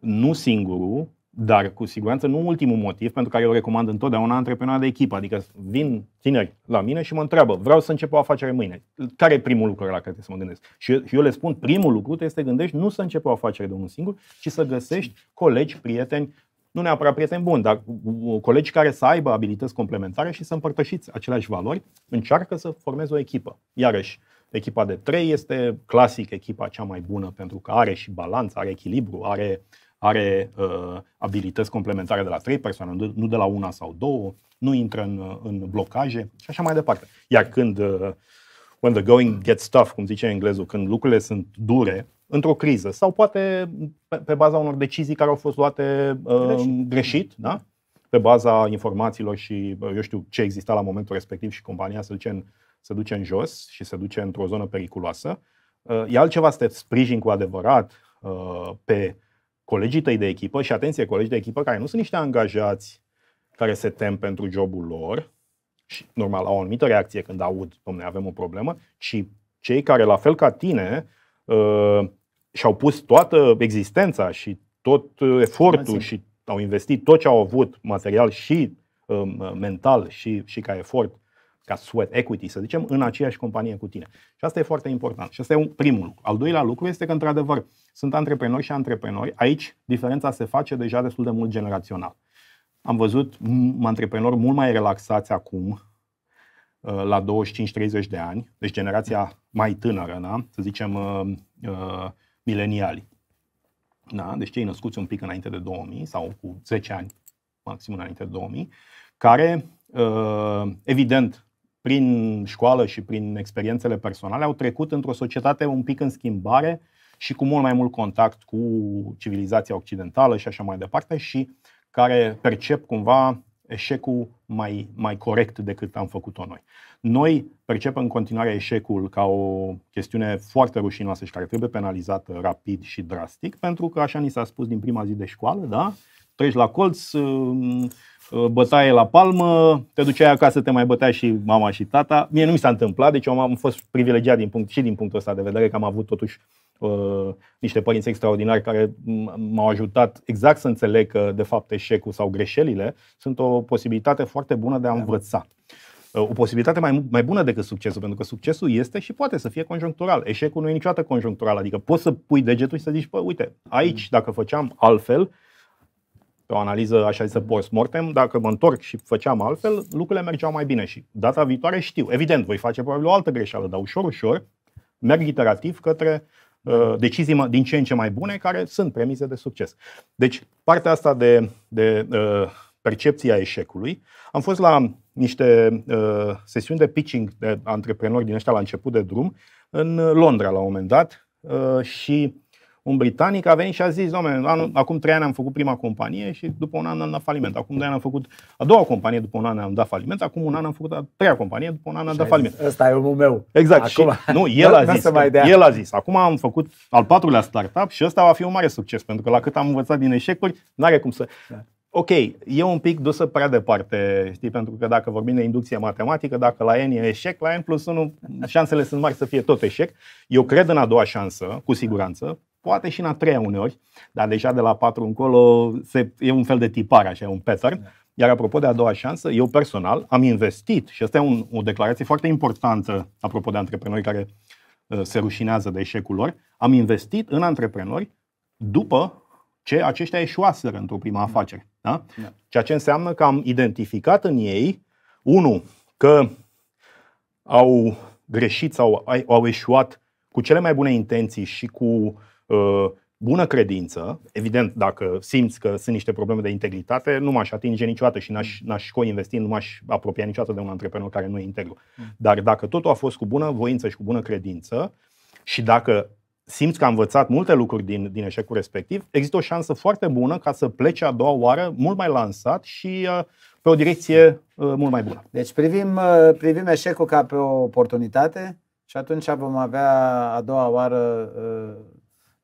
nu singurul, dar cu siguranță nu ultimul motiv pentru care eu recomand întotdeauna antreprenor de echipă. Adică vin tineri la mine și mă întreabă, vreau să încep o afacere mâine. Care e primul lucru la care trebuie să mă gândesc? Și eu, eu le spun, primul lucru trebuie să te gândești nu să începi o afacere de unul singur, ci să găsești colegi, prieteni, nu neapărat prieteni buni, dar colegi care să aibă abilități complementare și să împărtășiți aceleași valori, încearcă să formezi o echipă. Iarăși, Echipa de 3 este clasic echipa cea mai bună pentru că are și balanță, are echilibru, are, are uh, abilități complementare de la 3 persoane, nu de la una sau două, nu intră în, în blocaje și așa mai departe. Iar când uh, when the going gets tough, cum zice englezul, când lucrurile sunt dure, într-o criză sau poate pe, pe baza unor decizii care au fost luate uh, greșit. greșit, da? pe baza informațiilor și uh, eu știu ce exista la momentul respectiv și compania să zice în se duce în jos și se duce într-o zonă periculoasă. Uh, e altceva să te sprijin cu adevărat uh, pe colegii tăi de echipă și atenție, colegi de echipă care nu sunt niște angajați care se tem pentru jobul lor și normal au o anumită reacție când aud, domne, avem o problemă, ci cei care, la fel ca tine, uh, și-au pus toată existența și tot efortul și au investit tot ce au avut, material și mental și, și ca efort, ca sweat equity, să zicem, în aceeași companie cu tine. Și asta e foarte important. Și asta e un primul lucru. Al doilea lucru este că, într-adevăr, sunt antreprenori și antreprenori. Aici diferența se face deja destul de mult generațional. Am văzut antreprenori mult mai relaxați acum, uh, la 25-30 de ani, deci generația mai tânără, na, să zicem uh, uh, mileniali. Na? Da? Deci cei născuți un pic înainte de 2000 sau cu 10 ani maxim înainte de 2000, care, uh, evident, prin școală și prin experiențele personale, au trecut într-o societate un pic în schimbare și cu mult mai mult contact cu civilizația occidentală și așa mai departe și care percep cumva eșecul mai, mai corect decât am făcut-o noi. Noi percepem în continuare eșecul ca o chestiune foarte rușinoasă și care trebuie penalizată rapid și drastic, pentru că așa ni s-a spus din prima zi de școală, da? treci la colț, bătaie la palmă, te duceai acasă, te mai bătea și mama și tata. Mie nu mi s-a întâmplat, deci eu am fost privilegiat din punct, și din punctul ăsta de vedere, că am avut totuși niște părinți extraordinari care m-au ajutat exact să înțeleg că, de fapt, eșecul sau greșelile sunt o posibilitate foarte bună de a învăța. O posibilitate mai, mai bună decât succesul, pentru că succesul este și poate să fie conjunctural. Eșecul nu e niciodată conjunctural, adică poți să pui degetul și să zici, păi, uite, aici, mm. dacă făceam altfel, pe o analiză așa zisă post-mortem, dacă mă întorc și făceam altfel, lucrurile mergeau mai bine și data viitoare știu. Evident, voi face probabil o altă greșeală, dar ușor, ușor merg iterativ către uh, decizii din ce în ce mai bune, care sunt premise de succes. Deci, partea asta de, de uh, percepția eșecului. Am fost la niște uh, sesiuni de pitching de antreprenori din ăștia la început de drum în Londra la un moment dat uh, și un britanic a venit și a zis, domnule, acum trei ani am făcut prima companie și după un an am dat faliment. Acum doi ani am făcut a doua companie, după un an am dat faliment. Acum un an am făcut a treia companie, după un an am dat faliment. Ăsta e omul meu. Exact. Acum, și, nu, el a zis. mai El a zis. Acum am făcut al patrulea startup și ăsta va fi un mare succes, pentru că la cât am învățat din eșecuri, n-are cum să... Da. Ok, e un pic dusă prea departe, știi, pentru că dacă vorbim de inducție matematică, dacă la n e eșec, la n plus 1 șansele sunt mari să fie tot eșec. Eu cred în a doua șansă, cu siguranță, poate și în a treia uneori, dar deja de la patru încolo se, e un fel de tipar, așa, un pattern. Da. Iar apropo de a doua șansă, eu personal am investit, și asta e un, o declarație foarte importantă apropo de antreprenori care uh, se rușinează de eșecul lor, am investit în antreprenori după ce aceștia eșuaseră într-o prima da. afacere. Da? da? Ceea ce înseamnă că am identificat în ei, unu, că au greșit sau au eșuat cu cele mai bune intenții și cu Uh, bună credință, evident, dacă simți că sunt niște probleme de integritate, nu m-aș atinge niciodată și n-aș, mm. n-aș co co-investi, nu m-aș apropia niciodată de un antreprenor care nu e integru. Mm. Dar dacă totul a fost cu bună voință și cu bună credință și dacă simți că am învățat multe lucruri din, din eșecul respectiv, există o șansă foarte bună ca să plece a doua oară mult mai lansat și uh, pe o direcție uh, mult mai bună. Deci privim, privim eșecul ca pe o oportunitate și atunci vom avea a doua oară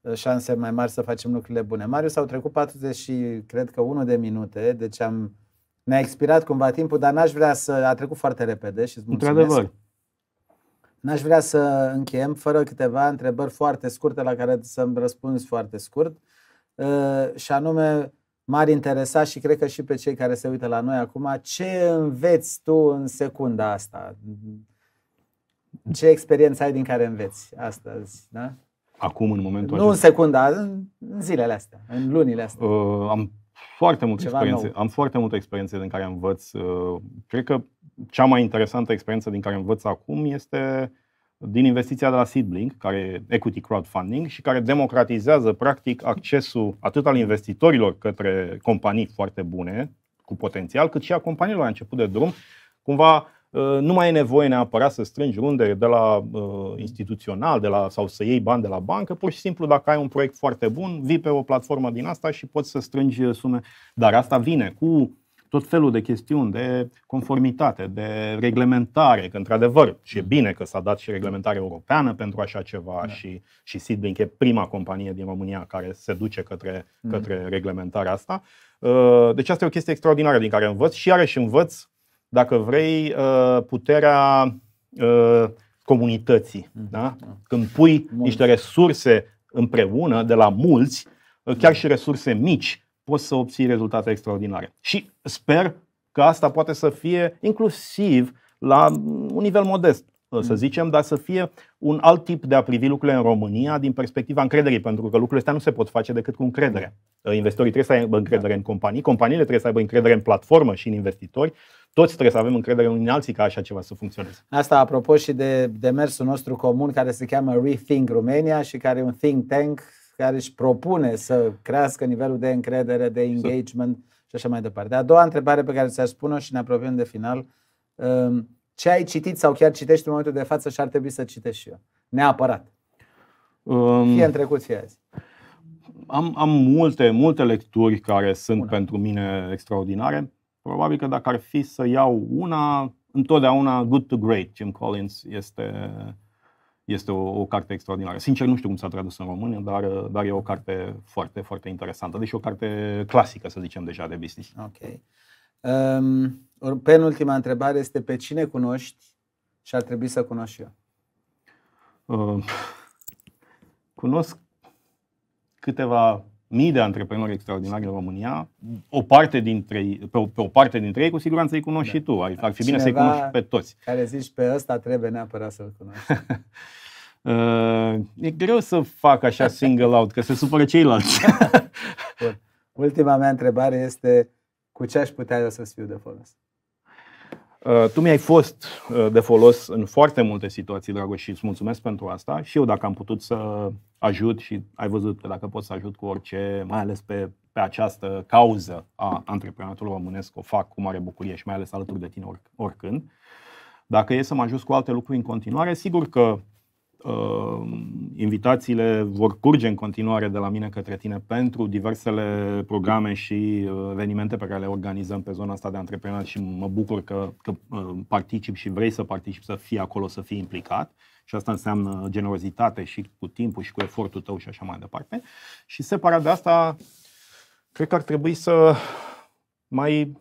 Uh, șanse mai mari să facem lucrurile bune. s au trecut 40 și cred că 1 de minute, deci am, ne-a expirat cumva timpul, dar n-aș vrea să... A trecut foarte repede și îți mulțumesc. Într-adevăr. N-aș vrea să încheiem fără câteva întrebări foarte scurte la care să-mi răspunzi foarte scurt. Uh, și anume, m-ar interesa și cred că și pe cei care se uită la noi acum, ce înveți tu în secunda asta? Ce experiență ai din care înveți astăzi? Da? acum, în momentul Nu acesta. în secunda, în zilele astea, în lunile astea. Uh, am foarte multe Ceva experiențe. Nou. Am foarte multe experiențe din care învăț. Uh, cred că cea mai interesantă experiență din care învăț acum este din investiția de la Seedblink, care e equity crowdfunding și care democratizează practic accesul atât al investitorilor către companii foarte bune, cu potențial, cât și a companiilor a început de drum, cumva Uh, nu mai e nevoie neapărat să strângi unde de la uh, instituțional de la, sau să iei bani de la bancă, pur și simplu dacă ai un proiect foarte bun, vii pe o platformă din asta și poți să strângi uh, sume. Dar asta vine cu tot felul de chestiuni de conformitate, de reglementare, că într-adevăr și e bine că s-a dat și reglementare europeană pentru așa ceva da. și, și Sidlink e prima companie din România care se duce către, mm-hmm. către reglementarea asta. Uh, deci asta e o chestie extraordinară din care învăț și iarăși învăț dacă vrei, uh, puterea uh, comunității. Mhm. Da? Când pui niște resurse împreună, de la mulți, uh, chiar și resurse mici, poți să obții rezultate extraordinare. Și sper că asta poate să fie inclusiv la un nivel modest să mm. zicem, dar să fie un alt tip de a privi lucrurile în România din perspectiva încrederii, pentru că lucrurile astea nu se pot face decât cu încredere. Mm. Investitorii trebuie să aibă încredere în companii, companiile trebuie să aibă încredere în platformă și în investitori, toți trebuie să avem încredere unii în alții ca așa ceva să funcționeze. Asta apropo și de demersul nostru comun care se cheamă Rethink Romania și care e un think tank care își propune să crească nivelul de încredere, de exact. engagement și așa mai departe. A doua întrebare pe care ți-aș spune-o și ne apropiem de final, um, ce ai citit sau chiar citești în momentul de față și ar trebui să citești și eu. Neapărat. Um, fie în trecut, fie azi. Am, am multe, multe lecturi care sunt una. pentru mine extraordinare. Probabil că dacă ar fi să iau una, întotdeauna Good to Great, Jim Collins, este, este o, o carte extraordinară. Sincer, nu știu cum s-a tradus în română, dar, dar e o carte foarte, foarte interesantă. Deci o carte clasică, să zicem deja, de business. Ok. Um penultima întrebare este pe cine cunoști și ar trebui să cunoști eu? Uh, cunosc câteva mii de antreprenori extraordinari în România. O parte dintre ei, pe, o, pe o parte dintre ei, cu siguranță îi cunoști da. și tu. Ar, da. ar fi bine să-i cunoști pe toți. Care zici pe ăsta trebuie neapărat să-l cunoști. Uh, e greu să fac așa single out, că se supără ceilalți. Ultima mea întrebare este cu ce aș putea eu să fiu de folos? Uh, tu mi-ai fost uh, de folos în foarte multe situații, Dragoș, și îți mulțumesc pentru asta. Și eu dacă am putut să ajut și ai văzut că dacă pot să ajut cu orice, mai ales pe, pe această cauză a antreprenatorului românesc, o fac cu mare bucurie și mai ales alături de tine oricând. Dacă e să mă ajut cu alte lucruri în continuare, sigur că Ehm, invitațiile vor curge în continuare de la mine către tine pentru diversele programe și uh, evenimente pe care le organizăm pe zona asta de antreprenori și mă bucur că, că uh, particip și vrei să particip, să fii acolo, să fii implicat. Și asta înseamnă generozitate și cu timpul și cu efortul tău și așa mai departe. Și separat de asta, cred că ar trebui să mai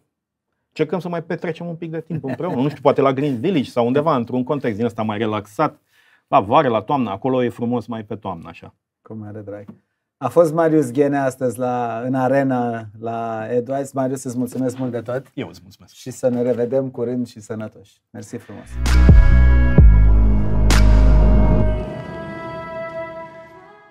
cercăm să mai petrecem un pic de timp împreună. Nu știu, poate la Green Village sau undeva, într-un context din ăsta mai relaxat, la vară, la toamnă, acolo e frumos mai pe toamnă, așa. Cum are drag. A fost Marius Ghene astăzi la, în arena la Edwards. Marius, îți mulțumesc mult de tot. Eu îți mulțumesc. Și să ne revedem curând și sănătoși. Mersi frumos.